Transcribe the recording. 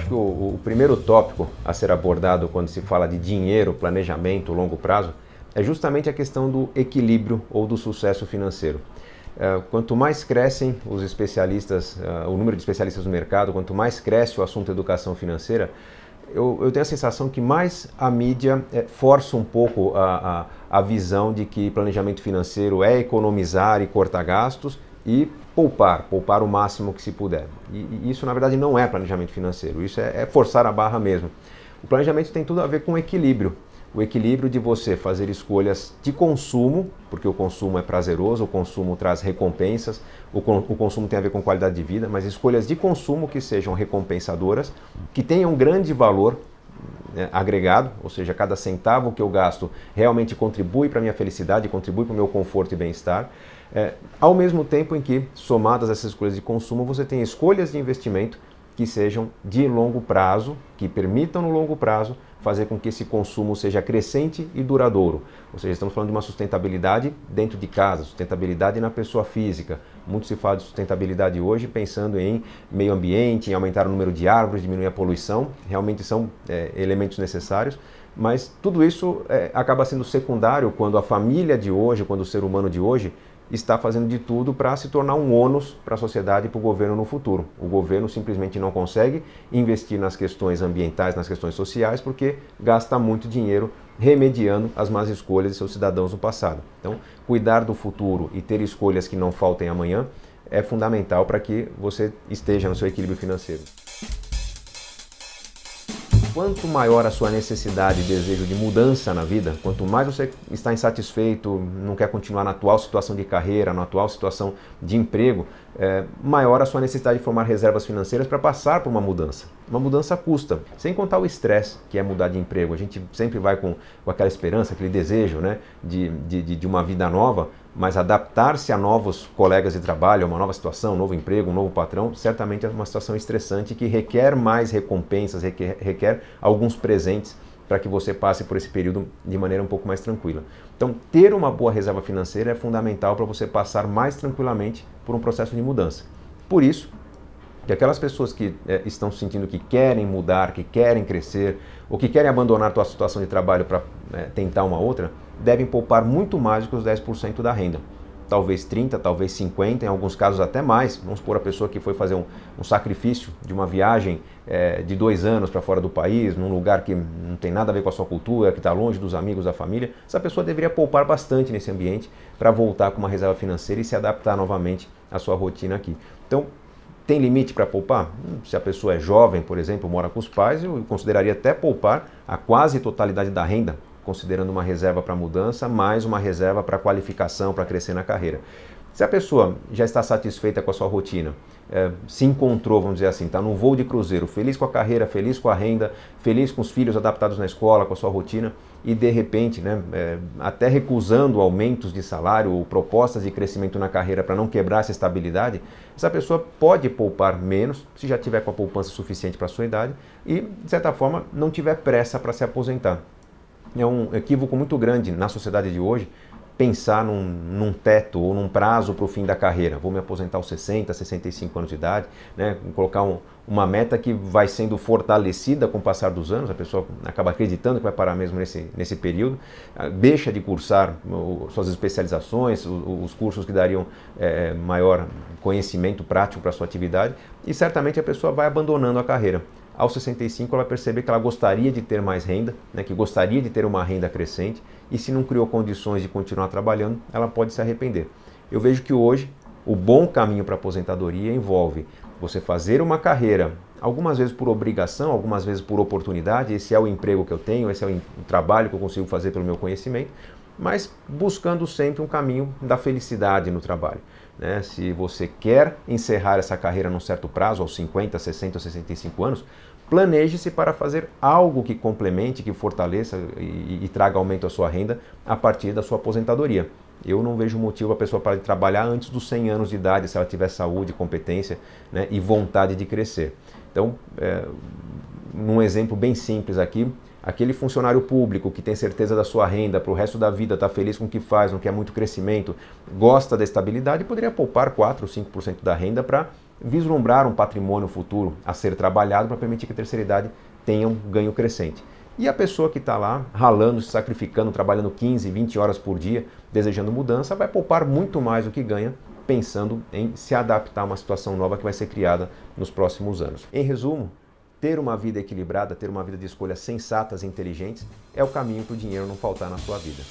acho que o, o, primeiro tópico a ser abordado quando se fala de dinheiro, planejamento, longo prazo, é justamente a questão do equilíbrio ou do sucesso financeiro. É, quanto mais crescem os especialistas, é, o número de especialistas no mercado, quanto mais cresce o assunto educação financeira, eu, eu, tenho a sensação que mais a mídia é, força um pouco a, a, a, visão de que planejamento financeiro é economizar e cortar gastos e poupar, poupar o máximo que se puder. E, e isso, na verdade, não é planejamento financeiro, isso é, é forçar a barra mesmo. O planejamento tem tudo a ver com equilíbrio. O equilíbrio de você fazer escolhas de consumo, porque o consumo é prazeroso, o consumo traz recompensas, o, o consumo tem a ver com qualidade de vida, mas escolhas de consumo que sejam recompensadoras, que tenham grande valor né, agregado, ou seja, cada centavo que eu gasto realmente contribui para a minha felicidade, contribui para o meu conforto e bem-estar. É, ao mesmo tempo em que, somadas essas escolhas de consumo, você tem escolhas de investimento que sejam de longo prazo, que permitam no longo prazo fazer com que esse consumo seja crescente e duradouro. Ou seja, estamos falando de uma sustentabilidade dentro de casa, sustentabilidade na pessoa física. Muito se fala de sustentabilidade hoje pensando em meio ambiente, em aumentar o número de árvores, diminuir a poluição. Realmente são é, elementos necessários, mas tudo isso é, acaba sendo secundário quando a família de hoje, quando o ser humano de hoje está fazendo de tudo para se tornar um ônus para a sociedade e para o governo no futuro. O governo simplesmente não consegue investir nas questões ambientais, nas questões sociais, porque gasta muito dinheiro remediando as más escolhas de seus cidadãos no passado. Então, cuidar do futuro e ter escolhas que não faltem amanhã é fundamental para que você esteja no seu equilíbrio financeiro. Quanto maior a sua necessidade e desejo de mudança na vida, quanto mais você está insatisfeito, não quer continuar na atual situação de carreira, na atual situação de emprego, é, maior a sua necessidade de formar reservas financeiras para passar por uma mudança. Uma mudança custa, sem contar o estresse que é mudar de emprego. A gente sempre vai com, com aquela esperança, aquele desejo né, de, de, de uma vida nova, mas adaptar-se a novos colegas de trabalho, a uma nova situação, um novo emprego, um novo patrão, certamente é uma situação estressante que requer mais recompensas, requer, requer alguns presentes para que você passe por esse período de maneira um pouco mais tranquila. Então, ter uma boa reserva financeira é fundamental para você passar mais tranquilamente por um processo de mudança. Por isso, que aquelas pessoas que é, estão sentindo que querem mudar, que querem crescer, ou que querem abandonar a sua situação de trabalho para é, né, tentar uma outra, devem poupar muito mais do que os 10% da renda talvez 30, talvez 50, em alguns casos até mais. Vamos supor a pessoa que foi fazer um, um sacrifício de uma viagem é, de dois anos para fora do país, num lugar que não tem nada a ver com a sua cultura, que está longe dos amigos, da família. Essa pessoa deveria poupar bastante nesse ambiente para voltar com uma reserva financeira e se adaptar novamente à sua rotina aqui. Então, tem limite para poupar? Hum, se a pessoa é jovem, por exemplo, mora com os pais, eu consideraria até poupar a quase totalidade da renda considerando uma reserva para mudança, mais uma reserva para qualificação, para crescer na carreira. Se a pessoa já está satisfeita com a sua rotina, é, se encontrou, vamos dizer assim, está num voo de cruzeiro, feliz com a carreira, feliz com a renda, feliz com os filhos adaptados na escola, com a sua rotina, e de repente, né, é, até recusando aumentos de salário ou propostas de crescimento na carreira para não quebrar essa estabilidade, essa pessoa pode poupar menos, se já tiver com a poupança suficiente para a sua idade, e, de certa forma, não tiver pressa para se aposentar é um equívoco muito grande na sociedade de hoje pensar num, num teto ou num prazo para o fim da carreira. Vou me aposentar aos 60, 65 anos de idade, né? colocar um, uma meta que vai sendo fortalecida com o passar dos anos, a pessoa acaba acreditando que vai parar mesmo nesse, nesse período, ah, deixa de cursar suas especializações, os cursos que dariam é, maior conhecimento prático para a sua atividade, e certamente a pessoa vai abandonando a carreira aos 65 ela perceber que ela gostaria de ter mais renda, né, que gostaria de ter uma renda crescente e se não criou condições de continuar trabalhando, ela pode se arrepender. Eu vejo que hoje o bom caminho para a aposentadoria envolve você fazer uma carreira, algumas vezes por obrigação, algumas vezes por oportunidade, esse é o emprego que eu tenho, esse é o trabalho que eu consigo fazer pelo meu conhecimento, mas buscando sempre um caminho da felicidade no trabalho. Né? Se você quer encerrar essa carreira num certo prazo, aos 50, 60, 65 anos, Planeje-se para fazer algo que complemente, que fortaleça e, e, traga aumento à sua renda a partir da sua aposentadoria. Eu não vejo motivo a pessoa para trabalhar antes dos 100 anos de idade, se ela tiver saúde, competência né, e vontade de crescer. Então, é, exemplo bem simples aqui, aquele funcionário público que tem certeza da sua renda para o resto da vida, está feliz com o que faz, não quer muito crescimento, gosta da estabilidade, poderia poupar 4 ou 5% da renda para vislumbrar um patrimônio futuro a ser trabalhado para permitir que a terceira idade tenha um ganho crescente. E a pessoa que está lá ralando, se sacrificando, trabalhando 15, 20 horas por dia, desejando mudança, vai poupar muito mais do que ganha pensando em se adaptar a uma situação nova que vai ser criada nos próximos anos. Em resumo, ter uma vida equilibrada, ter uma vida de escolhas sensatas e inteligentes é o caminho para o dinheiro não faltar na sua vida.